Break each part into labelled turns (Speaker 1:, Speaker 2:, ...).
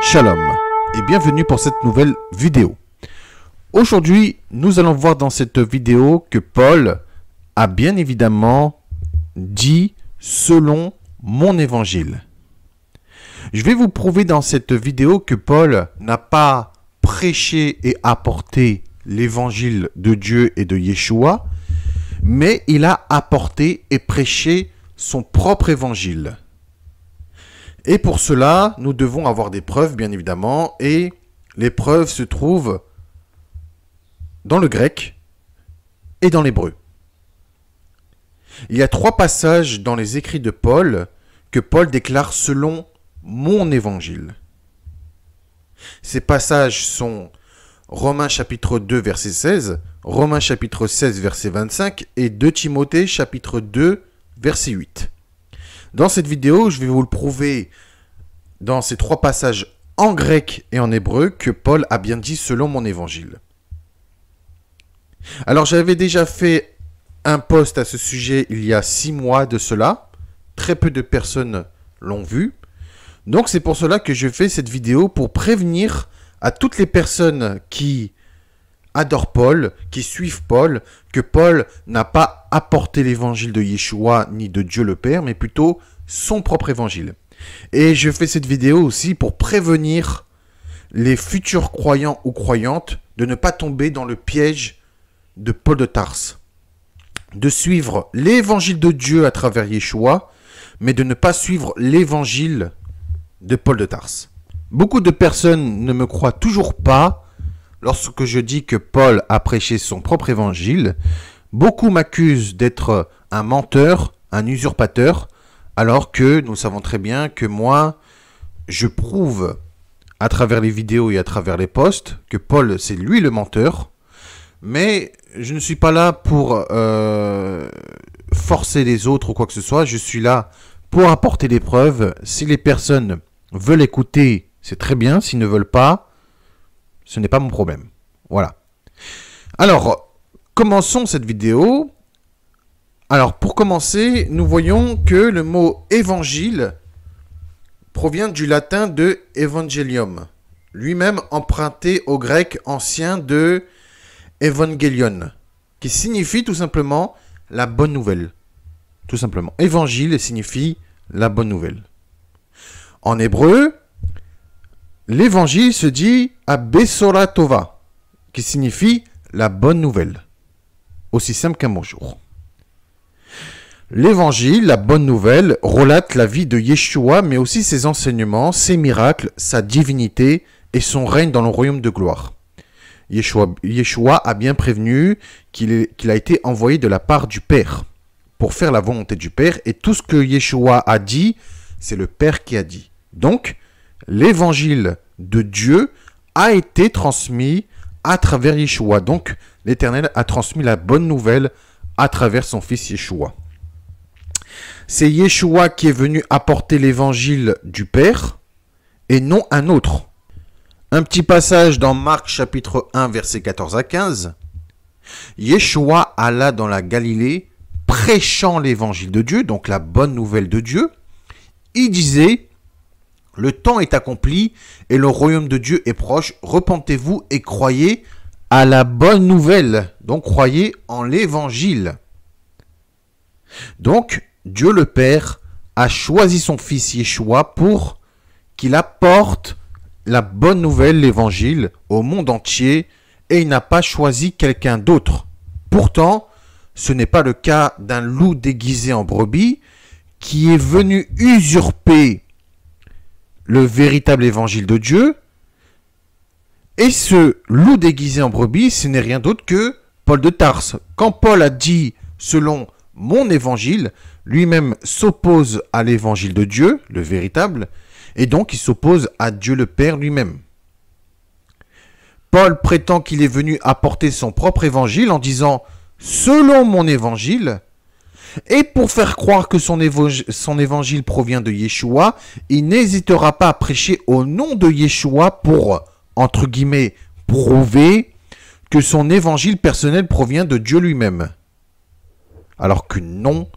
Speaker 1: Shalom et bienvenue pour cette nouvelle vidéo. Aujourd'hui, nous allons voir dans cette vidéo que Paul a bien évidemment dit selon mon évangile. Je vais vous prouver dans cette vidéo que Paul n'a pas prêché et apporté l'évangile de Dieu et de Yeshua, mais il a apporté et prêché son propre évangile. Et pour cela, nous devons avoir des preuves, bien évidemment, et les preuves se trouvent dans le grec et dans l'hébreu. Il y a trois passages dans les écrits de Paul que Paul déclare selon mon évangile. Ces passages sont Romains chapitre 2 verset 16, Romains chapitre 16 verset 25 et 2 Timothée chapitre 2 verset 8. Dans cette vidéo, je vais vous le prouver dans ces trois passages en grec et en hébreu que Paul a bien dit selon mon évangile. Alors j'avais déjà fait un post à ce sujet il y a six mois de cela. Très peu de personnes l'ont vu. Donc c'est pour cela que je fais cette vidéo pour prévenir à toutes les personnes qui adorent Paul, qui suivent Paul, que Paul n'a pas apporté l'évangile de Yeshua ni de Dieu le Père, mais plutôt son propre évangile. Et je fais cette vidéo aussi pour prévenir les futurs croyants ou croyantes de ne pas tomber dans le piège de Paul de Tarse. De suivre l'évangile de Dieu à travers Yeshua, mais de ne pas suivre l'évangile de Paul de Tarse. Beaucoup de personnes ne me croient toujours pas lorsque je dis que Paul a prêché son propre évangile. Beaucoup m'accusent d'être un menteur, un usurpateur, alors que nous savons très bien que moi, je prouve à travers les vidéos et à travers les posts que Paul, c'est lui le menteur. Mais je ne suis pas là pour euh, forcer les autres ou quoi que ce soit. Je suis là pour apporter des preuves. Si les personnes veulent écouter c'est très bien, s'ils ne veulent pas, ce n'est pas mon problème. Voilà. Alors, commençons cette vidéo. Alors, pour commencer, nous voyons que le mot évangile provient du latin de evangelium, lui-même emprunté au grec ancien de evangelion, qui signifie tout simplement la bonne nouvelle. Tout simplement. Évangile signifie la bonne nouvelle. En hébreu, l'évangile se dit Abesora Tova, qui signifie la bonne nouvelle. Aussi simple qu'un bonjour. L'évangile, la bonne nouvelle, relate la vie de Yeshua, mais aussi ses enseignements, ses miracles, sa divinité et son règne dans le royaume de gloire. Yeshua, a bien prévenu qu'il a été envoyé de la part du Père pour faire la volonté du Père, et tout ce que Yeshua a dit, c'est le Père qui a dit. Donc, l'évangile de Dieu a été transmis à travers Yeshua. Donc, l'Éternel a transmis la bonne nouvelle à travers son fils Yeshua. C'est Yeshua qui est venu apporter l'évangile du Père et non un autre. Un petit passage dans Marc chapitre 1 verset 14 à 15. Yeshua alla dans la Galilée prêchant l'évangile de Dieu, donc la bonne nouvelle de Dieu. Il disait, le temps est accompli et le royaume de Dieu est proche. Repentez-vous et croyez à la bonne nouvelle. Donc croyez en l'évangile. Donc Dieu le Père a choisi son fils Yeshua pour qu'il apporte la bonne nouvelle, l'évangile, au monde entier et il n'a pas choisi quelqu'un d'autre. Pourtant, ce n'est pas le cas d'un loup déguisé en brebis qui est venu usurper le véritable évangile de Dieu. Et ce loup déguisé en brebis, ce n'est rien d'autre que Paul de Tarse. Quand Paul a dit, selon mon évangile, lui-même s'oppose à l'évangile de Dieu, le véritable, et donc il s'oppose à Dieu le Père lui-même. Paul prétend qu'il est venu apporter son propre évangile en disant, selon mon évangile, et pour faire croire que son, évangile, provient de Yeshua, il n'hésitera pas à prêcher au nom de Yeshua pour, entre guillemets, prouver que son évangile personnel provient de Dieu lui-même. Alors que non,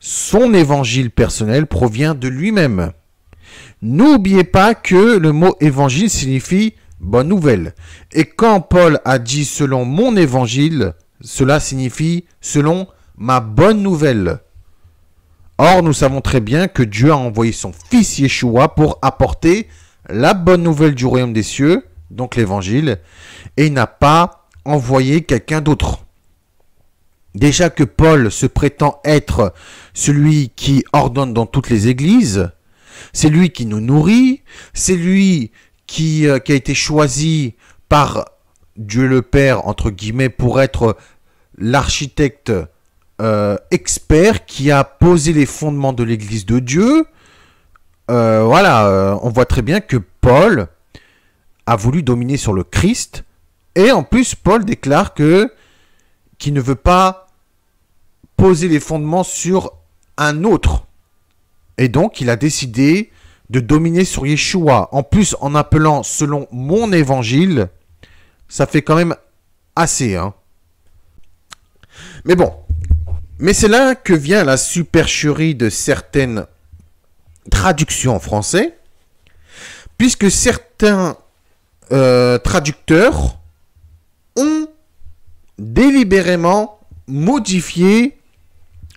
Speaker 1: son évangile personnel provient de lui-même. N'oubliez pas que le mot évangile signifie bonne nouvelle. Et quand Paul a dit selon mon évangile, cela signifie selon ma bonne nouvelle. Or, nous savons très bien que Dieu a envoyé son Fils Yeshua pour apporter la bonne nouvelle du royaume des cieux, donc l'évangile, et il n'a pas envoyé quelqu'un d'autre. Déjà que Paul se prétend être celui qui ordonne dans toutes les églises, c'est lui qui nous nourrit, c'est lui qui, euh, qui, a été choisi par Dieu le Père, entre guillemets, pour être l'architecte euh, expert qui a posé les fondements de l'Église de Dieu. Euh, voilà, euh, on voit très bien que Paul a voulu dominer sur le Christ. Et en plus, Paul déclare que qu'il ne veut pas poser les fondements sur un autre. Et donc, il a décidé de dominer sur Yeshua. En plus, en appelant selon mon évangile, ça fait quand même assez. Hein. Mais bon, mais c'est là que vient la supercherie de certaines traductions en français, puisque certains euh, traducteurs ont délibérément modifié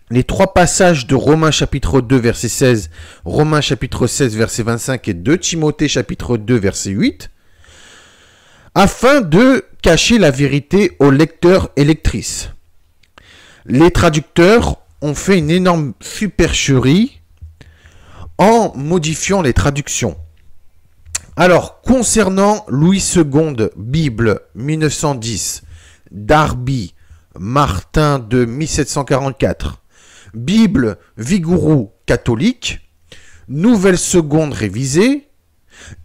Speaker 1: les trois passages de Romains chapitre 2 verset 16, Romains chapitre 16 verset 25 et de Timothée chapitre 2 verset 8, afin de cacher la vérité aux lecteurs et lectrices les traducteurs ont fait une énorme supercherie en modifiant les traductions. Alors, concernant Louis II, Bible 1910, Darby, Martin de 1744, Bible vigoureux catholique, Nouvelle Seconde révisée,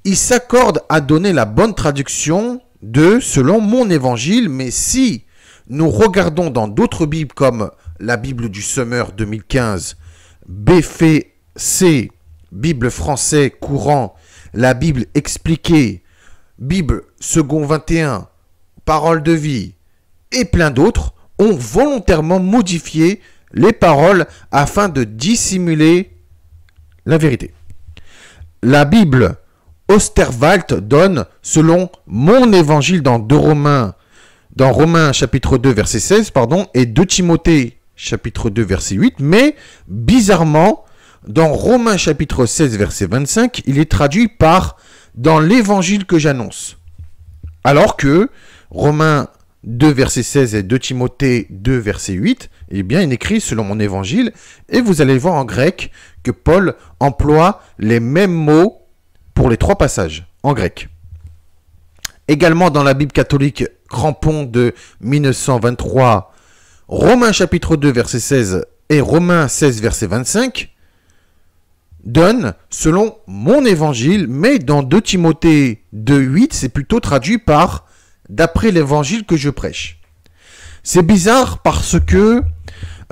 Speaker 1: il s'accorde à donner la bonne traduction de selon mon évangile, mais si nous regardons dans d'autres Bibles comme la Bible du Summer 2015, BFC, Bible français courant, la Bible expliquée, Bible second 21, Parole de vie et plein d'autres ont volontairement modifié les paroles afin de dissimuler la vérité. La Bible Osterwald donne, selon mon évangile dans deux Romains dans Romains chapitre 2 verset 16 pardon, et 2 Timothée chapitre 2 verset 8, mais bizarrement, dans Romains chapitre 16 verset 25, il est traduit par dans l'évangile que j'annonce. Alors que Romains 2 verset 16 et 2 Timothée 2 verset 8, eh bien, il écrit selon mon évangile, et vous allez voir en grec que Paul emploie les mêmes mots pour les trois passages en grec. Également dans la Bible catholique, crampon de 1923, Romains chapitre 2 verset 16 et Romains 16 verset 25 donne selon mon évangile, mais dans 2 Timothée 2 8, c'est plutôt traduit par d'après l'évangile que je prêche. C'est bizarre parce que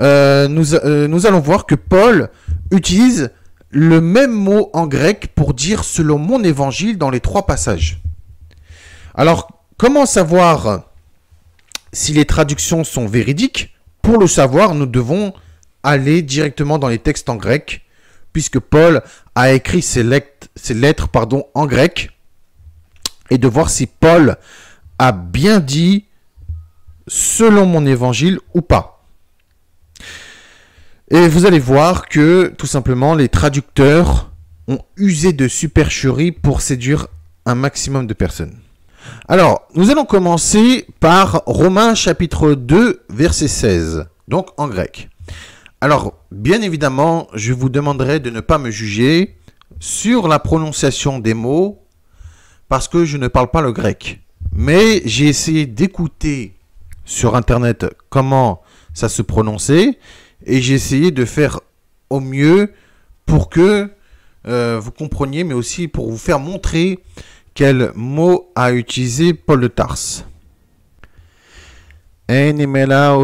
Speaker 1: euh, nous, euh, nous, allons voir que Paul utilise le même mot en grec pour dire selon mon évangile dans les trois passages. Alors, comment savoir si les traductions sont véridiques Pour le savoir, nous devons aller directement dans les textes en grec, puisque Paul a écrit ses, lettres, pardon, en grec, et de voir si Paul a bien dit selon mon évangile ou pas. Et vous allez voir que tout simplement les traducteurs ont usé de supercherie pour séduire un maximum de personnes. Alors, nous allons commencer par Romains chapitre 2, verset 16, donc en grec. Alors, bien évidemment, je vous demanderai de ne pas me juger sur la prononciation des mots, parce que je ne parle pas le grec. Mais j'ai essayé d'écouter sur Internet comment ça se prononçait, et j'ai essayé de faire au mieux pour que euh, vous compreniez, mais aussi pour vous faire montrer quel mot a utilisé Paul de Tarse Enimela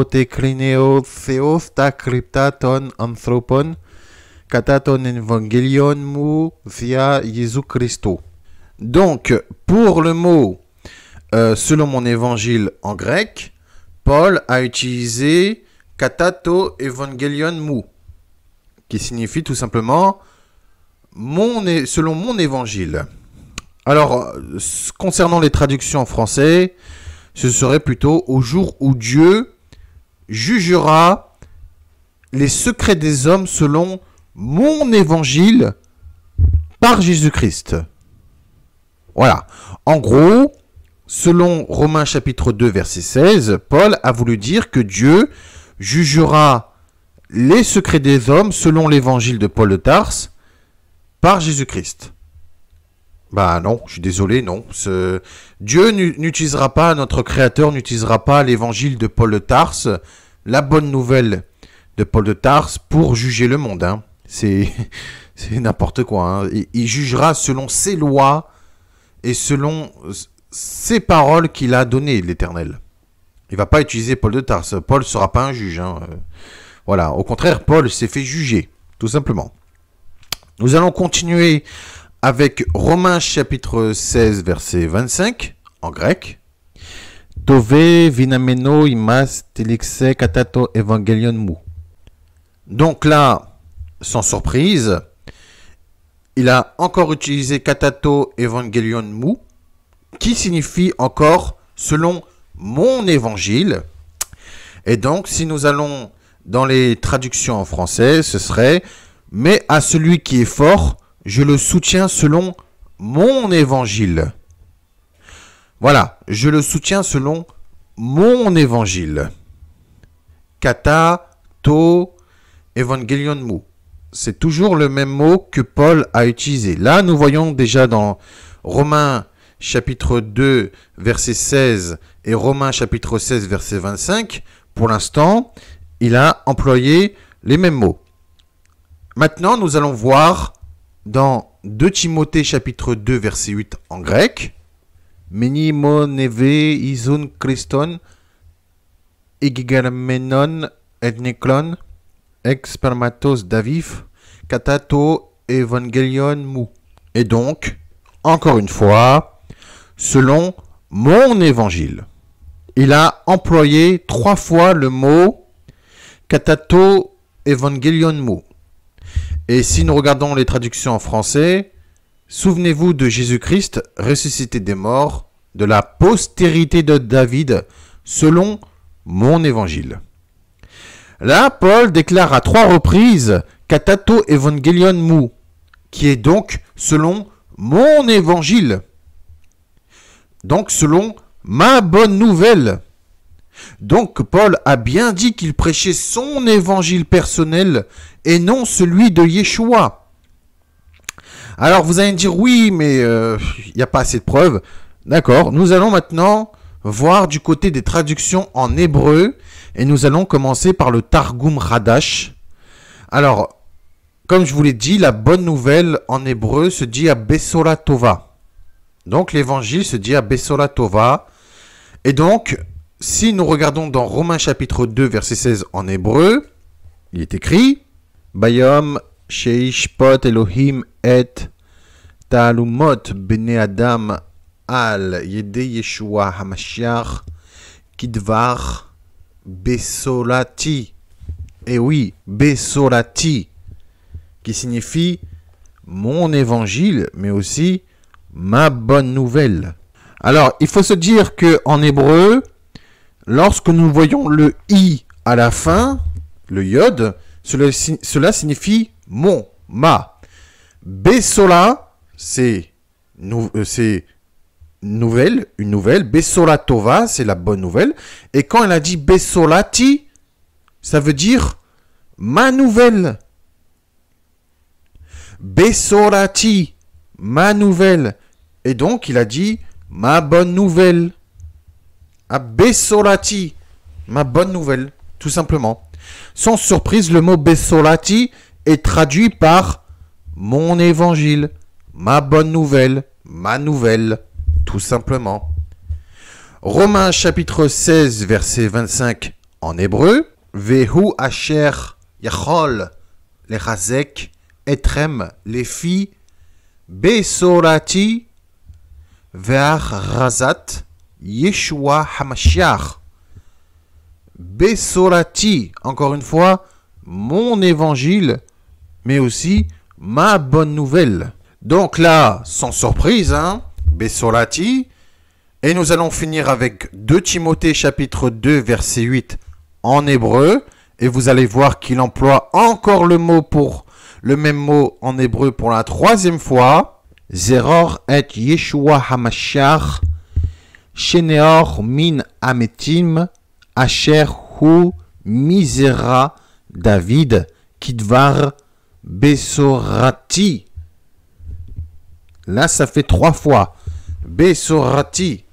Speaker 1: anthropon Kataton evangelion mu via Jésus Christo. Donc, pour le mot euh, selon mon évangile en grec, Paul a utilisé katato evangelion mu, qui signifie tout simplement mon, selon mon évangile. Alors, euh, concernant les traductions en français, ce serait plutôt au jour où Dieu jugera les secrets des hommes selon mon évangile par Jésus-Christ. Voilà. En gros, selon Romains chapitre 2 verset 16, Paul a voulu dire que Dieu jugera les secrets des hommes selon l'évangile de Paul de Tarse par Jésus-Christ. Bah non, je suis désolé, non. Ce... Dieu n'utilisera pas, notre Créateur n'utilisera pas l'évangile de Paul de Tarse, la bonne nouvelle de Paul de Tarse, pour juger le monde. Hein. C'est n'importe quoi. Hein. Il, jugera selon ses lois et selon ses paroles qu'il a données, l'Éternel. Il va pas utiliser Paul de Tarse. Paul sera pas un juge. Hein. Voilà. Au contraire, Paul s'est fait juger, tout simplement. Nous allons continuer avec Romains chapitre 16 verset 25 en grec. Tove vinameno imas katato evangelion mou. Donc là, sans surprise, il a encore utilisé katato evangelion mou, qui signifie encore selon mon évangile. Et donc, si nous allons dans les traductions en français, ce serait mais à celui qui est fort, je le soutiens selon mon évangile. Voilà, je le soutiens selon mon évangile. Kata, to, evangelion mou. C'est toujours le même mot que Paul a utilisé. Là, nous voyons déjà dans Romains chapitre 2, verset 16 et Romains chapitre 16, verset 25, pour l'instant, il a employé les mêmes mots. Maintenant, nous allons voir dans 2 Timothée chapitre 2 verset 8 en grec. etneklon expermatos davif katato evangelion mou. Et donc, encore une fois, selon mon évangile. Il a employé trois fois le mot katato evangelion mou. Et si nous regardons les traductions en français, souvenez-vous de Jésus-Christ ressuscité des morts, de la postérité de David, selon mon évangile. Là, Paul déclare à trois reprises Katato Evangelion Mou, qui est donc selon mon évangile, donc selon ma bonne nouvelle. Donc Paul a bien dit qu'il prêchait son évangile personnel et non celui de Yeshua. Alors vous allez me dire oui, mais euh, il n'y a pas assez de preuves. D'accord, nous allons maintenant voir du côté des traductions en hébreu et nous allons commencer par le Targum Radash. Alors, comme je vous l'ai dit, la bonne nouvelle en hébreu se dit à Besolatova. Donc l'évangile se dit à Besolatova Et donc, si nous regardons dans Romains chapitre 2, verset 16 en hébreu, il est écrit Bayom Sheishpot Elohim et Talumot Bene Adam Al Yede Yeshua Hamashiach Kidvar Besolati. Et eh oui, Besolati, qui signifie mon évangile, mais aussi ma bonne nouvelle. Alors, il faut se dire que en hébreu, Lorsque nous voyons le i à la fin, le iode, cela, signifie mon, ma. Bessola, euh, c'est nouvelle, une nouvelle. Bessolatova », Tova, c'est la bonne nouvelle. Et quand elle a dit Bessolati, ça veut dire ma nouvelle. Bessolati, ma nouvelle. Et donc, il a dit ma bonne nouvelle à Ma bonne nouvelle, tout simplement. Sans surprise, le mot Bessolati est traduit par mon évangile, ma bonne nouvelle, ma nouvelle, tout simplement. Romains chapitre 16, verset 25 en hébreu. Vehu asher yachol le razek etrem les filles Besorati razat Yeshua Hamashiach. Besorati, encore une fois, mon évangile, mais aussi ma bonne nouvelle. Donc là, sans surprise, hein, Besorati. Et nous allons finir avec 2 Timothée chapitre 2 verset 8 en hébreu. Et vous allez voir qu'il emploie encore le mot pour le même mot en hébreu pour la troisième fois. Zeror et Yeshua Hamashiach min ametim, asher hu misera David, kidvar besorati. Là, ça fait trois fois. Besorati.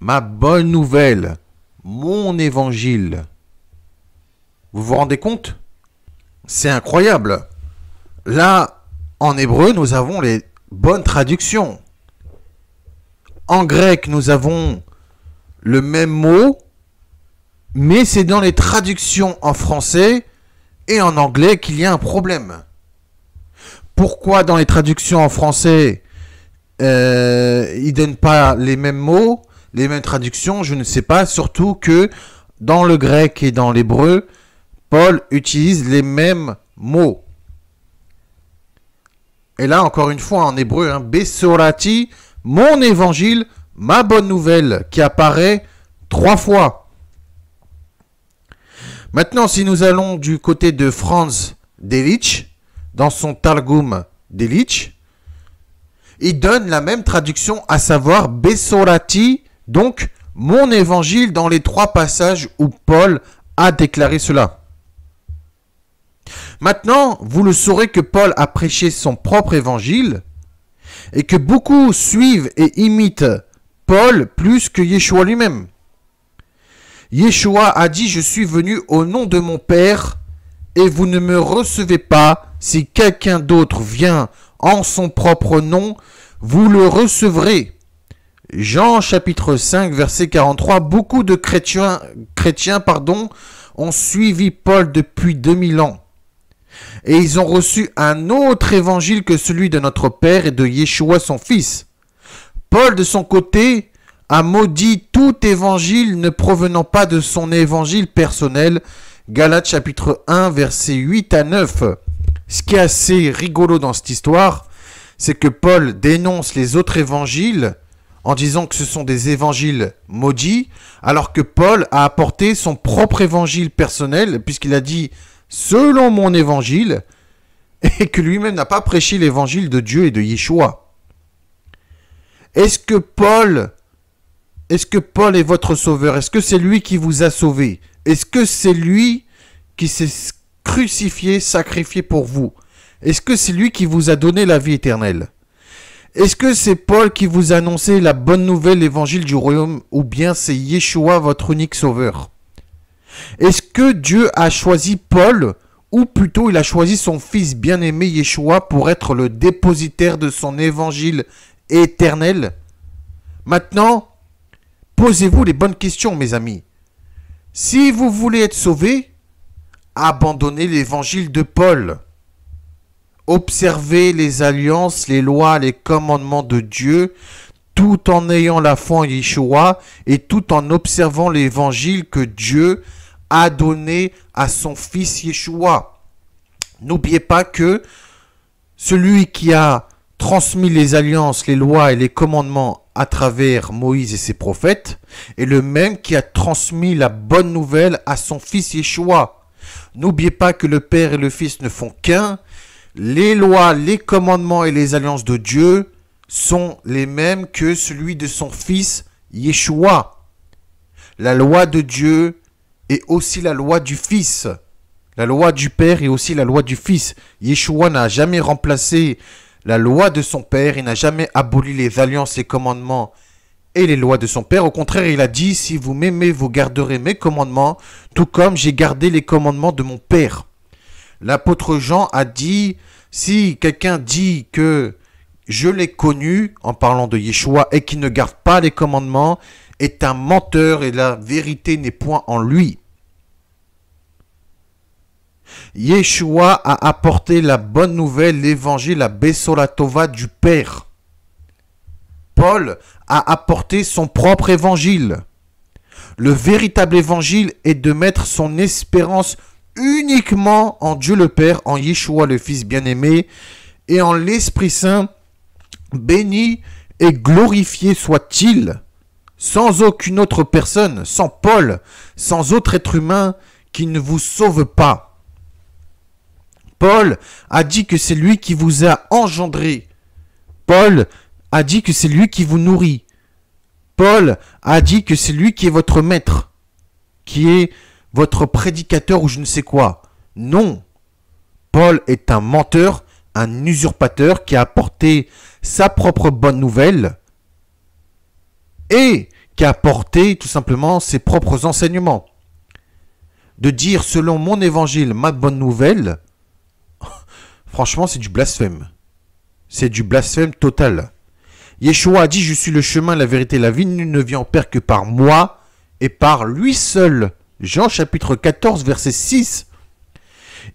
Speaker 1: Ma bonne nouvelle. Mon évangile. Vous vous rendez compte C'est incroyable. Là, en hébreu, nous avons les bonnes traductions en grec, nous avons le même mot, mais c'est dans les traductions en français et en anglais qu'il y a un problème. Pourquoi dans les traductions en français, il euh, ils ne donnent pas les mêmes mots, les mêmes traductions Je ne sais pas, surtout que dans le grec et dans l'hébreu, Paul utilise les mêmes mots. Et là, encore une fois, en hébreu, hein, Besorati mon évangile, ma bonne nouvelle, qui apparaît trois fois. Maintenant, si nous allons du côté de Franz Delitzsch, dans son Targum Delitzsch, il donne la même traduction, à savoir Besorati », donc mon évangile, dans les trois passages où Paul a déclaré cela. Maintenant, vous le saurez que Paul a prêché son propre évangile, et que beaucoup suivent et imitent Paul plus que Yeshua lui-même. Yeshua a dit, je suis venu au nom de mon Père, et vous ne me recevez pas. Si quelqu'un d'autre vient en son propre nom, vous le recevrez. Jean chapitre 5 verset 43, beaucoup de chrétiens, chrétiens pardon, ont suivi Paul depuis 2000 ans et ils ont reçu un autre évangile que celui de notre Père et de Yeshua son Fils. Paul, de son côté, a maudit tout évangile ne provenant pas de son évangile personnel. Galates chapitre 1, versets 8 à 9. Ce qui est assez rigolo dans cette histoire, c'est que Paul dénonce les autres évangiles en disant que ce sont des évangiles maudits, alors que Paul a apporté son propre évangile personnel, puisqu'il a dit selon mon évangile, et que lui-même n'a pas prêché l'évangile de Dieu et de Yeshua. Est-ce que Paul, est-ce que Paul est votre sauveur Est-ce que c'est lui qui vous a sauvé Est-ce que c'est lui qui s'est crucifié, sacrifié pour vous Est-ce que c'est lui qui vous a donné la vie éternelle Est-ce que c'est Paul qui vous a annoncé la bonne nouvelle, l'évangile du royaume, ou bien c'est Yeshua, votre unique sauveur est-ce que Dieu a choisi Paul ou plutôt il a choisi son fils bien-aimé Yeshua pour être le dépositaire de son évangile éternel Maintenant, posez-vous les bonnes questions, mes amis. Si vous voulez être sauvé, abandonnez l'évangile de Paul. Observez les alliances, les lois, les commandements de Dieu, tout en ayant la foi en Yeshua et tout en observant l'évangile que Dieu a a donné à son fils Yeshua. N'oubliez pas que celui qui a transmis les alliances, les lois et les commandements à travers Moïse et ses prophètes est le même qui a transmis la bonne nouvelle à son fils Yeshua. N'oubliez pas que le Père et le Fils ne font qu'un. Les lois, les commandements et les alliances de Dieu sont les mêmes que celui de son fils Yeshua. La loi de Dieu et aussi la loi du Fils. La loi du Père et aussi la loi du Fils. Yeshua n'a jamais remplacé la loi de son Père, il n'a jamais aboli les alliances, les commandements et les lois de son Père. Au contraire, il a dit, si vous m'aimez, vous garderez mes commandements, tout comme j'ai gardé les commandements de mon Père. L'apôtre Jean a dit, si quelqu'un dit que je l'ai connu, en parlant de Yeshua, et qu'il ne garde pas les commandements, est un menteur et la vérité n'est point en lui. Yeshua a apporté la bonne nouvelle, l'évangile, la Bessolatova du Père. Paul a apporté son propre évangile. Le véritable évangile est de mettre son espérance uniquement en Dieu le Père, en Yeshua le Fils bien-aimé, et en l'Esprit Saint, béni et glorifié soit-il sans aucune autre personne, sans Paul, sans autre être humain qui ne vous sauve pas. Paul a dit que c'est lui qui vous a engendré. Paul a dit que c'est lui qui vous nourrit. Paul a dit que c'est lui qui est votre maître, qui est votre prédicateur ou je ne sais quoi. Non. Paul est un menteur, un usurpateur qui a apporté sa propre bonne nouvelle et a apporté, tout simplement ses propres enseignements. De dire selon mon évangile ma bonne nouvelle, franchement c'est du blasphème. C'est du blasphème total. Yeshua a dit je suis le chemin, la vérité, la vie, ne vient en père que par moi et par lui seul. Jean chapitre 14 verset 6.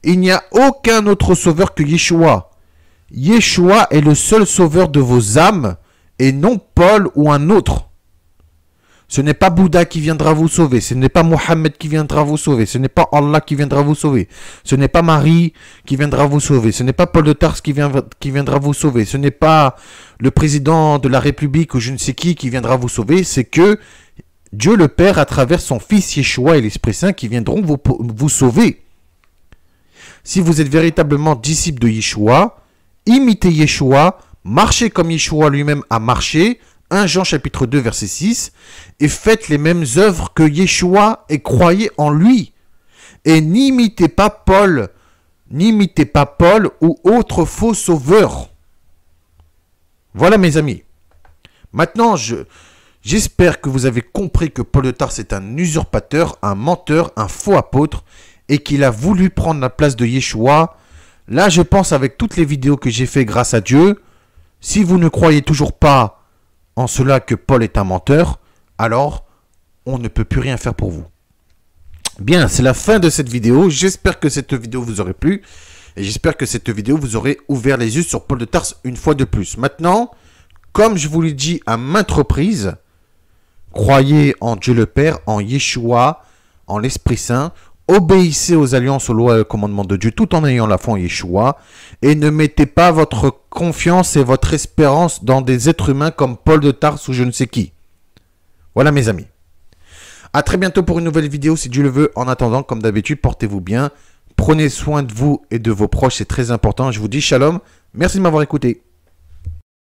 Speaker 1: Il n'y a aucun autre sauveur que Yeshua. Yeshua est le seul sauveur de vos âmes et non Paul ou un autre. Ce n'est pas Bouddha qui viendra vous sauver. Ce n'est pas Mohammed qui viendra vous sauver. Ce n'est pas Allah qui viendra vous sauver. Ce n'est pas Marie qui viendra vous sauver. Ce n'est pas Paul de Tarse qui, viendra vous sauver. Ce n'est pas le président de la République ou je ne sais qui qui viendra vous sauver. C'est que Dieu le Père, à travers son Fils Yeshua et l'Esprit Saint, qui viendront vous, vous sauver. Si vous êtes véritablement disciple de Yeshua, imitez Yeshua, marchez comme Yeshua lui-même a marché, 1 Jean chapitre 2 verset 6, et faites les mêmes œuvres que Yeshua et croyez en lui. Et n'imitez pas Paul, n'imitez pas Paul ou autre faux sauveur. Voilà mes amis. Maintenant, j'espère que vous avez compris que Paul de Tarse est un usurpateur, un menteur, un faux apôtre, et qu'il a voulu prendre la place de Yeshua. Là, je pense avec toutes les vidéos que j'ai fait grâce à Dieu, si vous ne croyez toujours pas en cela que Paul est un menteur, alors on ne peut plus rien faire pour vous. Bien, c'est la fin de cette vidéo. J'espère que cette vidéo vous aurait plu. Et j'espère que cette vidéo vous aurait ouvert les yeux sur Paul de Tarse une fois de plus. Maintenant, comme je vous l'ai dit à maintes reprises, croyez en Dieu le Père, en Yeshua, en l'Esprit Saint obéissez aux alliances, aux lois et aux commandements de Dieu tout en ayant la foi en Yeshua, et ne mettez pas votre confiance et votre espérance dans des êtres humains comme Paul de Tarse ou je ne sais qui. Voilà mes amis. A très bientôt pour une nouvelle vidéo si Dieu le veut. En attendant, comme d'habitude, portez-vous bien. Prenez soin de vous et de vos proches, c'est très important. Je vous dis shalom. Merci de m'avoir écouté.